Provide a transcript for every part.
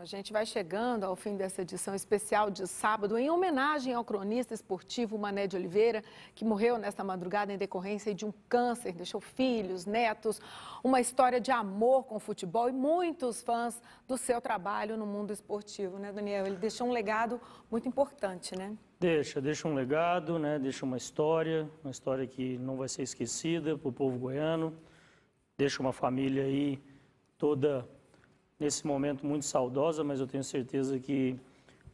A gente vai chegando ao fim dessa edição especial de sábado em homenagem ao cronista esportivo Mané de Oliveira, que morreu nesta madrugada em decorrência de um câncer, deixou filhos, netos, uma história de amor com o futebol e muitos fãs do seu trabalho no mundo esportivo, né, Daniel? Ele deixou um legado muito importante, né? Deixa, deixa um legado, né? Deixa uma história, uma história que não vai ser esquecida para o povo goiano. Deixa uma família aí toda nesse momento muito saudosa, mas eu tenho certeza que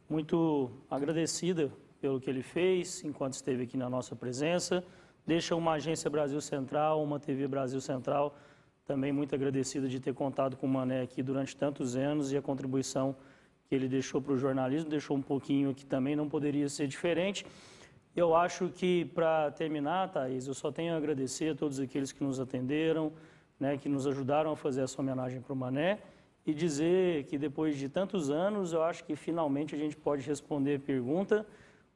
muito agradecida pelo que ele fez enquanto esteve aqui na nossa presença. Deixa uma agência Brasil Central, uma TV Brasil Central, também muito agradecida de ter contado com o Mané aqui durante tantos anos e a contribuição que ele deixou para o jornalismo, deixou um pouquinho aqui também, não poderia ser diferente. Eu acho que, para terminar, Thaís, eu só tenho a agradecer a todos aqueles que nos atenderam, né, que nos ajudaram a fazer essa homenagem para o Mané e dizer que depois de tantos anos, eu acho que finalmente a gente pode responder a pergunta: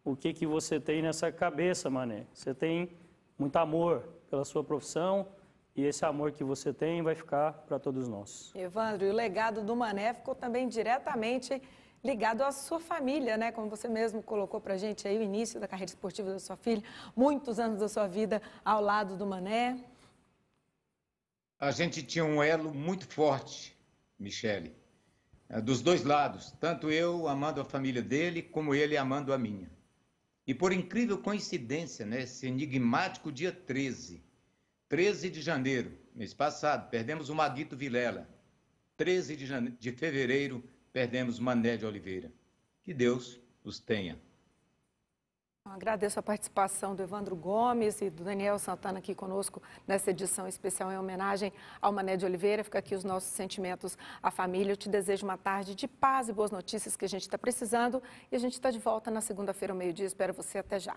o que que você tem nessa cabeça, Mané? Você tem muito amor pela sua profissão, e esse amor que você tem vai ficar para todos nós. Evandro, e o legado do Mané ficou também diretamente ligado à sua família, né? Como você mesmo colocou para gente aí o início da carreira esportiva da sua filha, muitos anos da sua vida ao lado do Mané. A gente tinha um elo muito forte Michele. É, dos dois lados, tanto eu amando a família dele, como ele amando a minha. E por incrível coincidência, nesse né, enigmático dia 13, 13 de janeiro, mês passado, perdemos o Maguito Vilela. 13 de, janeiro, de fevereiro, perdemos Mané de Oliveira. Que Deus os tenha. Agradeço a participação do Evandro Gomes e do Daniel Santana aqui conosco nessa edição especial em homenagem ao Mané de Oliveira. Fica aqui os nossos sentimentos à família. Eu te desejo uma tarde de paz e boas notícias que a gente está precisando. E a gente está de volta na segunda-feira, ao meio-dia. Espero você. Até já.